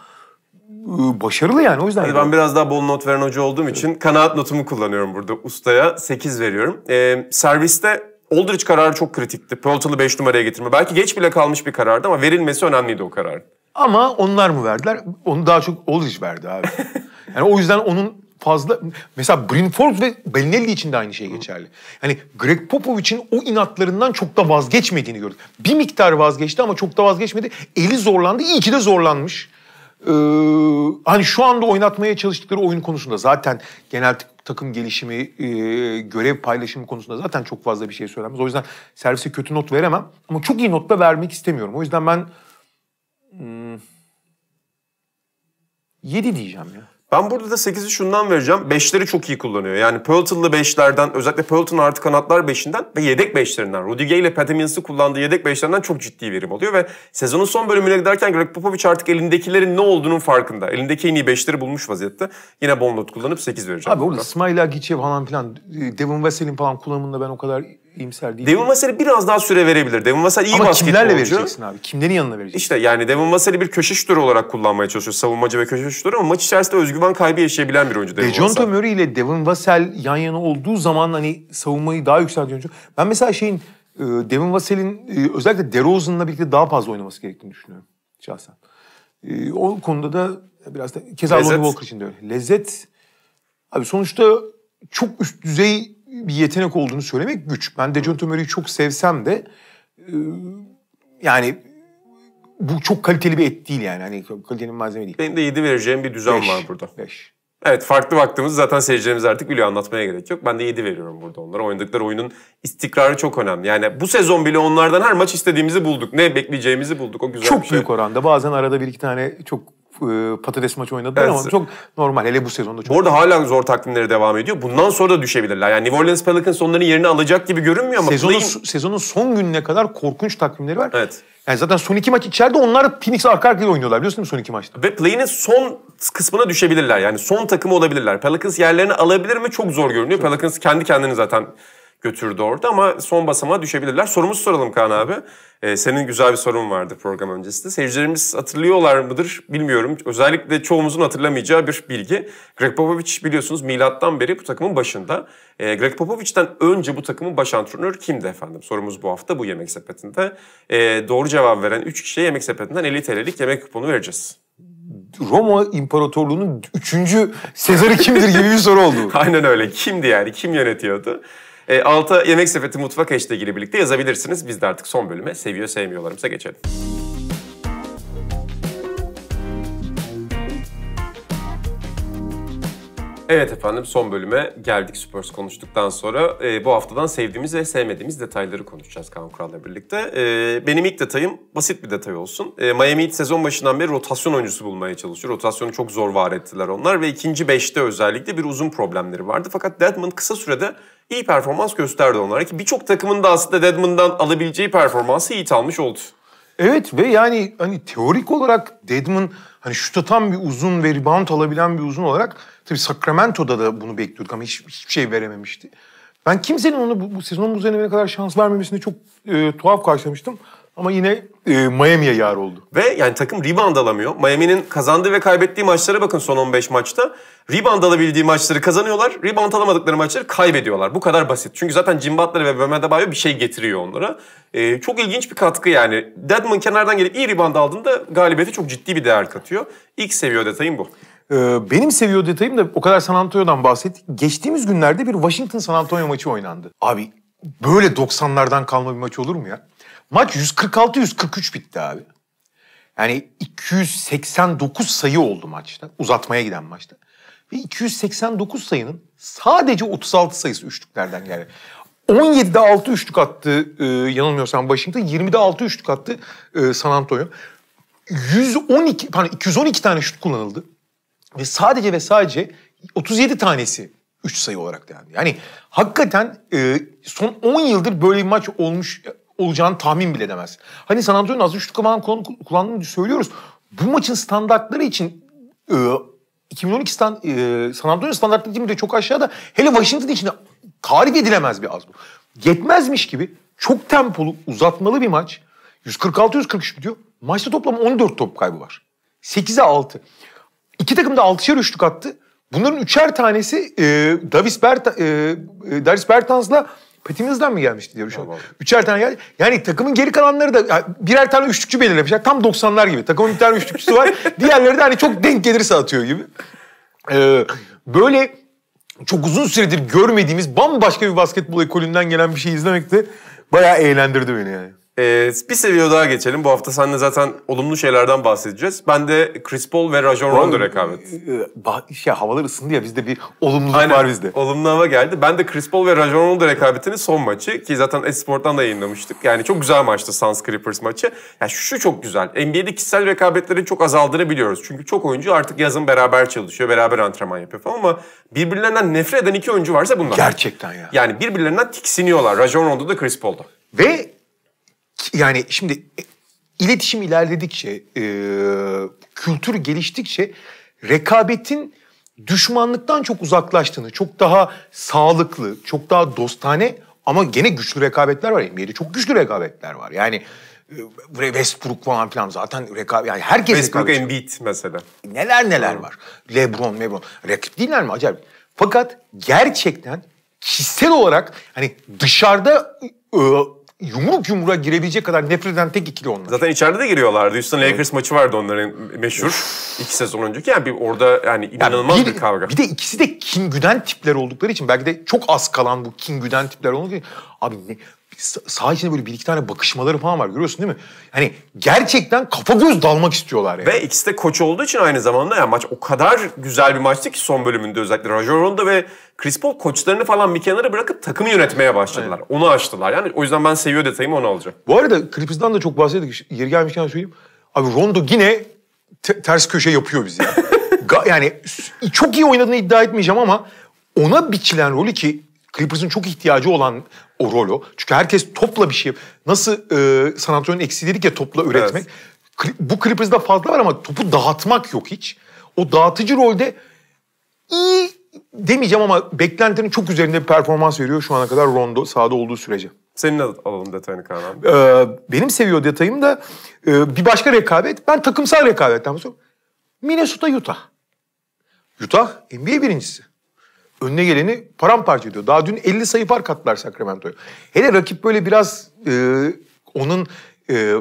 e, başarılı yani o yüzden. Yani ben biraz daha bol not veren hoca olduğum için evet. kanaat notumu kullanıyorum burada. Ustaya 8 veriyorum. Ee, serviste Oldrich kararı çok kritikti. Pöltl'ı 5 numaraya getirme. Belki geç bile kalmış bir karardı ama verilmesi önemliydi o kararın. Ama onlar mı verdiler? Onu daha çok Oldrich verdi abi. yani o yüzden onun fazla... Mesela Brinford ve Bellinelli için de aynı şey geçerli. Yani Greg Popovich'in o inatlarından çok da vazgeçmediğini gördük. Bir miktar vazgeçti ama çok da vazgeçmedi. Eli zorlandı. İyi ki de zorlanmış. Ee, hani şu anda oynatmaya çalıştıkları oyun konusunda zaten genel takım gelişimi, e, görev paylaşımı konusunda zaten çok fazla bir şey söylenmez. O yüzden servise kötü not veremem ama çok iyi not da vermek istemiyorum. O yüzden ben hmm, diyeceğim ya. Ben burada da 8'i şundan vereceğim. 5'leri çok iyi kullanıyor. Yani Pelton'lı 5'lerden özellikle Pelton artı kanatlar 5'inden ve yedek 5'lerinden. Rudiger ile Patamins'i kullandığı yedek 5'lerinden çok ciddi verim oluyor ve sezonun son bölümüne giderken Greg Popovich artık elindekilerin ne olduğunun farkında. Elindeki en iyi 5'leri bulmuş vaziyette. Yine bomb kullanıp 8 vereceğim. Abi orada İsmail Agiçev falan filan, Devin Vesel'in falan kullanımında ben o kadar iyimser değil. Devin Vassell'e biraz daha süre verebilir. Devin Vassal iyi basketbolcu. Ama kimlerle vereceksin abi? Kimlerin yanına vereceksin? İşte yani Devin Vassal'i bir köşe şutörü olarak kullanmaya çalışıyor. Savunmacı ve köşe şutörü ama maç içerisinde özgüven kaybı yaşayabilen bir oyuncu Devin Vassell. Dejonto Murray ile Devin Vassal yan yana olduğu zaman hani savunmayı daha yükseltiyor. oyuncu. Ben mesela şeyin e, Devin Vassal'in e, özellikle DeRozan'la birlikte daha fazla oynaması gerektiğini düşünüyorum şahsen. E, o konuda da biraz da keza Lonnie Walker için de öyle. Lezzet abi sonuçta çok üst düzey bir yetenek olduğunu söylemek güç. Ben Dejounte Murray'i çok sevsem de e, yani bu çok kaliteli bir et değil yani. Hani kalitenin malzeme değil. Benim de 7 vereceğim bir düzen beş, var burada. 5. Evet farklı baktığımız zaten seyircilerimiz artık biliyor anlatmaya gerek yok. Ben de 7 veriyorum burada onlara. Oynadıkları oyunun istikrarı çok önemli. Yani bu sezon bile onlardan her maç istediğimizi bulduk. Ne bekleyeceğimizi bulduk. O güzel çok bir şey. Çok büyük oranda. Bazen arada bir iki tane çok e, patates maçı oynadılar evet. ama çok normal. Hele bu sezonda çok. Bu arada hala zor takvimleri devam ediyor. Bundan sonra da düşebilirler. Yani New Orleans Pelicans onların yerini alacak gibi görünmüyor ama sezonun, play... sezonun son gününe kadar korkunç takvimleri var. Evet. Yani zaten son iki maç içeride onlar Phoenix arka arkaya oynuyorlar biliyorsun değil son iki maçta? Ve play'inin son kısmına düşebilirler. Yani son takımı olabilirler. Pelicans yerlerini alabilir mi çok zor görünüyor. Pelicans kendi kendini zaten götürdü orada ama son basamağa düşebilirler. Sorumuzu soralım Kaan abi. Ee, senin güzel bir sorun vardı program öncesinde. Seyircilerimiz hatırlıyorlar mıdır bilmiyorum. Özellikle çoğumuzun hatırlamayacağı bir bilgi. Greg Popovich biliyorsunuz milattan beri bu takımın başında. Ee, Greg Popovich'ten önce bu takımın baş antrenörü kimdi efendim? Sorumuz bu hafta bu yemek sepetinde. Ee, doğru cevap veren 3 kişiye yemek sepetinden 50 TL'lik yemek kuponu vereceğiz. Roma İmparatorluğu'nun 3. Sezarı kimdir gibi bir soru oldu. Aynen öyle. Kimdi yani? Kim yönetiyordu? E, alta yemek sepeti mutfak hashtag'iyle birlikte yazabilirsiniz. Biz de artık son bölüme seviyor sevmiyorlarımıza geçelim. Evet efendim son bölüme geldik Spurs konuştuktan sonra. E, bu haftadan sevdiğimiz ve sevmediğimiz detayları konuşacağız Kaan Kural'la birlikte. E, benim ilk detayım basit bir detay olsun. E, Miami Heat sezon başından beri rotasyon oyuncusu bulmaya çalışıyor. Rotasyonu çok zor var ettiler onlar ve ikinci beşte özellikle bir uzun problemleri vardı. Fakat Deadman kısa sürede iyi performans gösterdi onlara ki birçok takımın da aslında Dedman'dan alabileceği performansı iyi almış oldu. Evet ve yani hani teorik olarak Dedman hani şut atan bir uzun ve rebound alabilen bir uzun olarak tabii Sacramento'da da bunu bekliyorduk ama hiç, hiçbir şey verememişti. Ben kimsenin onu bu, bu sezonun bu sene kadar şans vermemesine çok e, tuhaf karşılamıştım. Ama yine e, Miami'ye yar oldu. Ve yani takım rebound alamıyor. Miami'nin kazandığı ve kaybettiği maçlara bakın son 15 maçta. Rebound alabildiği maçları kazanıyorlar. Rebound alamadıkları maçları kaybediyorlar. Bu kadar basit. Çünkü zaten Jim Butler ve Bam Adebayo bir şey getiriyor onlara. E, çok ilginç bir katkı yani. Deadman kenardan gelip iyi rebound aldığında galibiyete çok ciddi bir değer katıyor. İlk seviyor detayım bu. E, benim seviyor detayım da o kadar San Antonio'dan bahsettik. Geçtiğimiz günlerde bir Washington San Antonio maçı oynandı. Abi böyle 90'lardan kalma bir maç olur mu ya? Maç 146-143 bitti abi. Yani 289 sayı oldu maçta. Uzatmaya giden maçta. Ve 289 sayının sadece 36 sayısı üçlüklerden geldi. 17'de 6 üçlük attı e, yanılmıyorsam Washington. 20'de 6 üçlük attı e, San Antonio. 112 pardon 212 tane şut kullanıldı. Ve sadece ve sadece 37 tanesi 3 sayı olarak dendi. Yani hakikaten e, son 10 yıldır böyle bir maç olmuş olacağını tahmin bile edemez. Hani San Antonio'nun az üçlük kullandığını, kullandığını söylüyoruz. Bu maçın standartları için e, 2012 stand, e, San Antonio standartları için de çok aşağıda. Hele Washington için de tarif edilemez bir az bu. Yetmezmiş gibi çok tempolu uzatmalı bir maç. 146-143 bitiyor. Maçta toplam 14 top kaybı var. 8'e 6. İki takım da 6'şer üçlük attı. Bunların üçer tanesi e, Davis, Bert, e, e, Davis Bertans'la Petimizden mi gelmişti diyor düşünüyorum. Tamam. Üçer tane geldi. Yani takımın geri kalanları da birer tane üçlükçü belirlemişler. Tam 90'lar gibi. Takımın bir tane üçlükçüsü var. Diğerleri de hani çok denk gelirse atıyor gibi. Ee, böyle çok uzun süredir görmediğimiz bambaşka bir basketbol ekolünden gelen bir şey izlemek de bayağı eğlendirdi beni yani. Ee, bir seviye daha geçelim. Bu hafta seninle zaten olumlu şeylerden bahsedeceğiz. Ben de Chris Paul ve Rajon Rondo rekabet. E, e şey, havalar ısındı ya bizde bir olumluluk Aynen, var bizde. Olumlu hava geldi. Ben de Chris Paul ve Rajon Rondo rekabetinin son maçı ki zaten Esport'tan da yayınlamıştık. Yani çok güzel maçtı Suns Clippers maçı. Yani şu çok güzel. NBA'de kişisel rekabetlerin çok azaldığını biliyoruz. Çünkü çok oyuncu artık yazın beraber çalışıyor, beraber antrenman yapıyor falan ama birbirlerinden nefret eden iki oyuncu varsa bunlar. Gerçekten ya. Yani birbirlerinden tiksiniyorlar. Rajon Rondo da Chris Paul'da. Ve yani şimdi e, iletişim ilerledikçe, e, kültür geliştikçe rekabetin düşmanlıktan çok uzaklaştığını, çok daha sağlıklı, çok daha dostane ama gene güçlü rekabetler var NBA'de. Çok güçlü rekabetler var. Yani e, Westbrook falan filan zaten rekabet yani herkes Westbrook Embiid mesela. Neler neler var. LeBron, LeBron. Rakip değiller mi acayip. Fakat gerçekten kişisel olarak hani dışarıda ıı, yumruk yumruğa girebilecek kadar nefret eden tek ikili onlar. Zaten içeride de giriyorlardı. Houston Lakers evet. maçı vardı onların meşhur. iki sezon önceki yani bir orada yani inanılmaz yani bir, bir kavga. Bir de ikisi de kin güden tipler oldukları için belki de çok az kalan bu kin güden tipler oldukları için abi ne sağ içinde böyle bir iki tane bakışmaları falan var görüyorsun değil mi? Hani gerçekten kafa göz dalmak istiyorlar yani. Ve ikisi de koç olduğu için aynı zamanda yani maç o kadar güzel bir maçtı ki son bölümünde özellikle Rajon ve Chris Paul koçlarını falan bir kenara bırakıp takımı yönetmeye başladılar. Evet. Onu açtılar. Yani o yüzden ben seviyor detayımı onu alacağım. Bu arada Clippers'dan da çok bahsettik. Yeri gelmişken söyleyeyim. Abi Rondo yine te- ters köşe yapıyor bizi. Yani. yani çok iyi oynadığını iddia etmeyeceğim ama ona biçilen rolü ki Clippers'ın çok ihtiyacı olan o rol o. Çünkü herkes topla bir şey. Nasıl e, San Antonio'nun eksiği dedik ya topla üretmek. Evet. Bu Clippers'da fazla var ama topu dağıtmak yok hiç. O dağıtıcı rolde iyi demeyeceğim ama beklentinin çok üzerinde bir performans veriyor şu ana kadar Rondo sahada olduğu sürece. Senin alalım detayını Kaan Ee, benim seviyor detayım da e, bir başka rekabet. Ben takımsal rekabetten bahsediyorum. Minnesota Utah. Utah NBA birincisi önüne geleni paramparça ediyor. Daha dün 50 sayı fark attılar Sacramento'ya. Hele rakip böyle biraz e, onun e,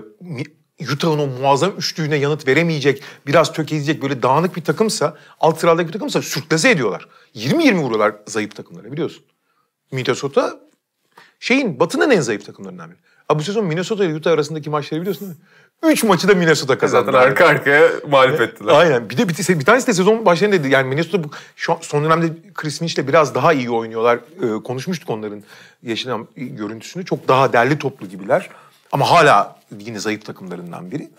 Utah'ın o muazzam üçlüğüne yanıt veremeyecek, biraz tökezecek böyle dağınık bir takımsa, alt sıradaki bir takımsa sürklese ediyorlar. 20-20 vuruyorlar zayıf takımlara biliyorsun. Minnesota şeyin Batı'nın en zayıf takımlarından biri. Abi bu sezon Minnesota ile Utah arasındaki maçları biliyorsun değil mi? Üç maçı da Minnesota kazandı. Zaten arka arkaya mağlup ettiler. Aynen. Bir de bir, bir tanesi de sezon başlarında dedi. Yani Minnesota bu, şu an, son dönemde Chris Finch'le biraz daha iyi oynuyorlar. Ee, konuşmuştuk onların yaşanan görüntüsünü. Çok daha derli toplu gibiler. Ama hala yine zayıf takımlarından biri.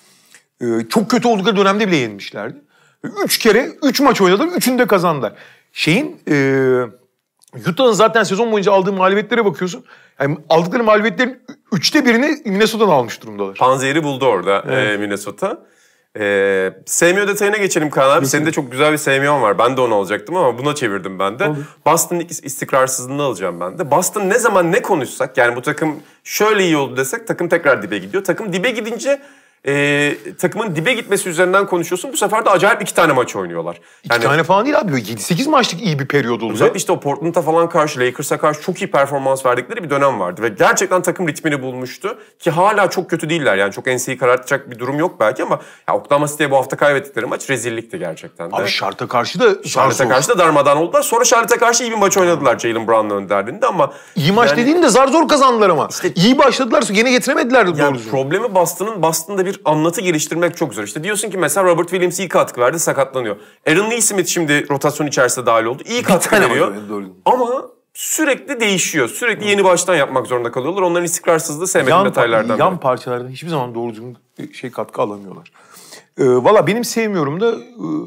Ee, çok kötü oldukları dönemde bile yenmişlerdi. Üç kere, üç maç oynadılar. Üçünü de kazandılar. Şeyin, e, Utah'ın zaten sezon boyunca aldığı mağlubiyetlere bakıyorsun yani aldıkları mağlubiyetlerin üçte birini Minnesota'dan almış durumdalar. Panzer'i buldu orada e, evet. e, Minnesota. E, SMO detayına geçelim Kaan abi. Senin de çok güzel bir SMO'n var. Ben de onu alacaktım ama buna çevirdim ben de. Olur. Boston istikrarsızlığını alacağım ben de. Boston ne zaman ne konuşsak yani bu takım şöyle iyi oldu desek takım tekrar dibe gidiyor. Takım dibe gidince e, takımın dibe gitmesi üzerinden konuşuyorsun. Bu sefer de acayip iki tane maç oynuyorlar. Yani, iki tane falan değil abi. 7-8 maçlık iyi bir periyod oldu. Özellikle işte o Portland'a falan karşı, Lakers'a karşı çok iyi performans verdikleri bir dönem vardı. Ve gerçekten takım ritmini bulmuştu. Ki hala çok kötü değiller. Yani çok enseyi karartacak bir durum yok belki ama ya Oklahoma City'ye bu hafta kaybettikleri maç rezillikti gerçekten de. Abi Şart'a karşı da Şart'a karşı da darmadan oldular. Sonra Şart'a karşı iyi bir maç oynadılar Jalen Brown'ın önderliğinde ama... iyi maç yani, dediğin zar zor kazandılar ama. İşte, iyi başladılar Yine getiremediler yani doğrusu. Problemi Boston'ın, Boston'da bir bir anlatı geliştirmek çok zor. İşte diyorsun ki mesela Robert Williams iyi katkı verdi sakatlanıyor. Aaron Lee Smith şimdi rotasyon içerisinde dahil oldu. İyi katkı veriyor. Ama sürekli değişiyor. Sürekli yeni baştan yapmak zorunda kalıyorlar. Onların istikrarsızlığı sevmediğim yan, detaylardan Yan biri. parçalardan hiçbir zaman doğru düzgün şey katkı alamıyorlar. E, Valla benim sevmiyorum da e,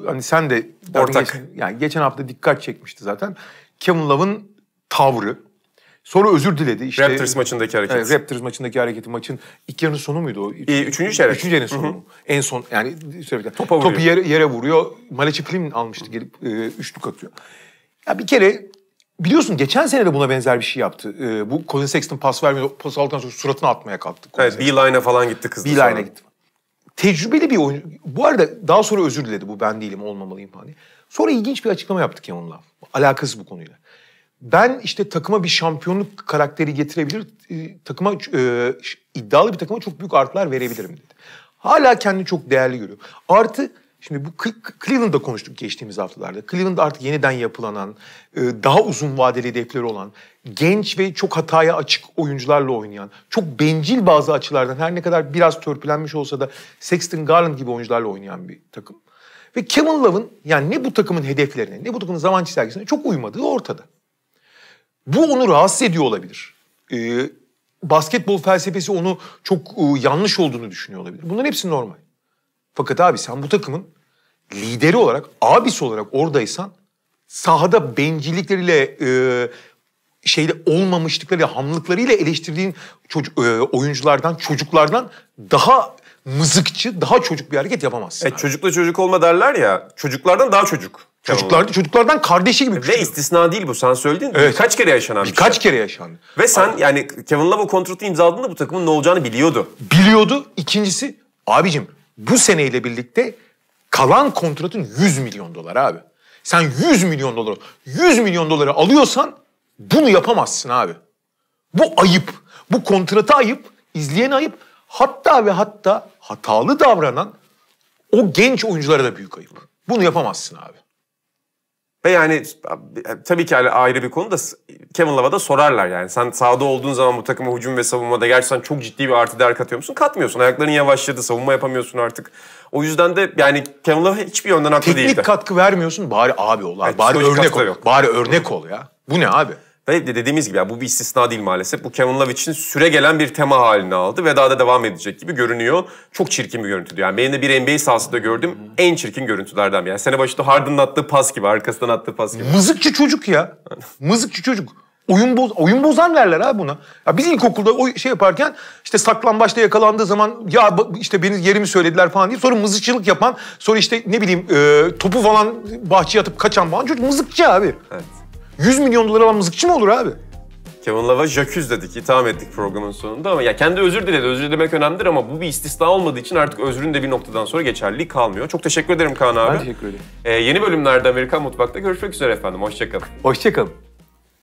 hani sen de ortak. yani geçen hafta dikkat çekmişti zaten. Kevin Love'ın tavrı Sonra özür diledi. İşte, Raptors maçındaki hareket. Evet, Raptors maçındaki hareketi. Maçın ilk yarının sonu muydu o? Üç, e, üçüncü çeyrek. Üçüncü yarının sonu En son yani Topa vuruyor. topu yere, yere vuruyor. Maleci Plin almıştı gelip e, üçlük atıyor. Ya bir kere biliyorsun geçen sene de buna benzer bir şey yaptı. E, bu Colin Sexton pas vermiyor. Pas aldıktan sonra suratına atmaya kalktı. Colin evet, Beeline'a falan gitti kızdı Beeline'a gitti. Tecrübeli bir oyuncu. Bu arada daha sonra özür diledi. Bu ben değilim olmamalıyım hani. Sonra ilginç bir açıklama yaptık ya onunla. Alakası bu konuyla ben işte takıma bir şampiyonluk karakteri getirebilir, e, takıma e, iddialı bir takıma çok büyük artılar verebilirim dedi. Hala kendini çok değerli görüyor. Artı şimdi bu Cleveland'da konuştuk geçtiğimiz haftalarda. Cleveland artık yeniden yapılanan, e, daha uzun vadeli hedefleri olan, genç ve çok hataya açık oyuncularla oynayan, çok bencil bazı açılardan her ne kadar biraz törpülenmiş olsa da Sexton Garland gibi oyuncularla oynayan bir takım. Ve Kevin Love'ın yani ne bu takımın hedeflerine ne bu takımın zaman çizelgesine çok uymadığı ortada. Bu onu rahatsız ediyor olabilir. Ee, basketbol felsefesi onu çok e, yanlış olduğunu düşünüyor olabilir. Bunların hepsi normal. Fakat abi sen bu takımın lideri olarak, abisi olarak oradaysan sahada bencillikleriyle, e, şeyle olmamışlıklarıyla, hamlıklarıyla eleştirdiğin çocuk, e, oyunculardan, çocuklardan daha mızıkçı, daha çocuk bir hareket yapamazsın. E, çocukla çocuk olma derler ya, çocuklardan daha çocuk. Çocuklar, çocuklardan kardeşi gibi. Ve istisna değil bu. Sen söyledin. Evet. Birkaç kere yaşanan Birkaç şey. kere yaşandı. Ve sen Aynen. yani Kevin Love o kontratı imzaladığında bu takımın ne olacağını biliyordu. Biliyordu. İkincisi abicim bu seneyle birlikte kalan kontratın 100 milyon dolar abi. Sen 100 milyon doları 100 milyon doları alıyorsan bunu yapamazsın abi. Bu ayıp. Bu kontrata ayıp. izleyene ayıp. Hatta ve hatta hatalı davranan o genç oyunculara da büyük ayıp. Bunu yapamazsın abi. Ve yani tabii ki ayrı bir konu da Kevin Love'a da sorarlar yani. Sen sahada olduğun zaman bu takıma hücum ve savunmada gerçekten çok ciddi bir artı değer katıyor musun? Katmıyorsun. Ayakların yavaşladı. Savunma yapamıyorsun artık. O yüzden de yani Kevin Love hiçbir yönden haklı Teknik değildi. Teknik katkı vermiyorsun. Bari abi ol. Evet, bari örnek ol. Yok. Bari örnek ol ya. Bu ne abi? Ve dediğimiz gibi yani bu bir istisna değil maalesef. Bu Kevin Love için süre gelen bir tema haline aldı ve daha da devam edecek gibi görünüyor. Çok çirkin bir görüntü Yani benim de bir NBA sahasında gördüğüm en çirkin görüntülerden yani. Sene başında Harden'ın attığı pas gibi, arkasından attığı pas gibi. Mızıkçı çocuk ya. Mızıkçı çocuk. Oyun, boz, oyun bozan derler abi buna. Ya biz ilkokulda o şey yaparken işte saklambaçta yakalandığı zaman ya işte benim yerimi söylediler falan diye sonra mızıkçılık yapan sonra işte ne bileyim e, topu falan bahçeye atıp kaçan falan çocuk mızıkçı abi. Evet. 100 milyon dolar alan mızıkçı mı olur abi? Kevin Love'a Jacuz dedik, itham ettik programın sonunda ama ya kendi özür diledi. Özür dilemek önemlidir ama bu bir istisna olmadığı için artık özrün de bir noktadan sonra geçerli kalmıyor. Çok teşekkür ederim Kaan abi. Ben teşekkür ederim. Ee, yeni bölümlerde Amerikan Mutfak'ta görüşmek üzere efendim. Hoşçakalın. Hoşçakalın.